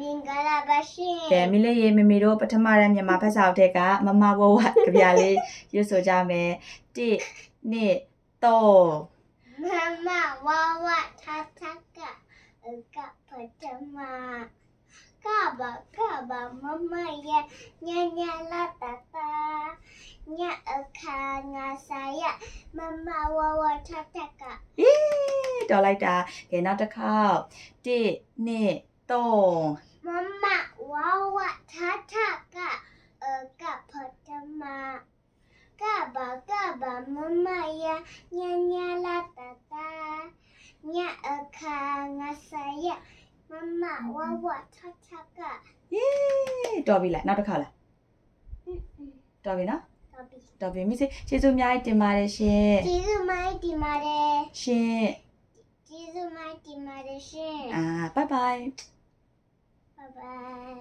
မင်္ဂလာပါရှင်ကဲမိလေးရေမမီတို့ပထမတန်းမြန်မာဖတ်စာအုပ်ထက်ကမမဝဝကြပြလေးရွတ်ဆိုကြမယ်1 2 3မမဝဝထထကကပထမကဘာကဘာမမရညညလာတတာညအခါငါစာရမမဝဝထထကအေးတော်လိုက်တာကဲနောက်တစ်ခါ1 2 3 Mama wawa tata ka ka patama kaba kaba mama ya nya nya la tata nya ka ngasaya mama wawa tata ka ဟေးတော်ပြီလားနောက်တစ်ခါလားတော်ပြီနော်တော်ပြီမိစေကျေးဇူးအများကြီးတင်ပါတယ်ရှင်ကျေးဇူးအများကြီးတင်ပါတယ်ရှင်ကျေးဇူးအများကြီးတင်ပါတယ်ရှင်အာဘိုင်ဘိုင်拜拜。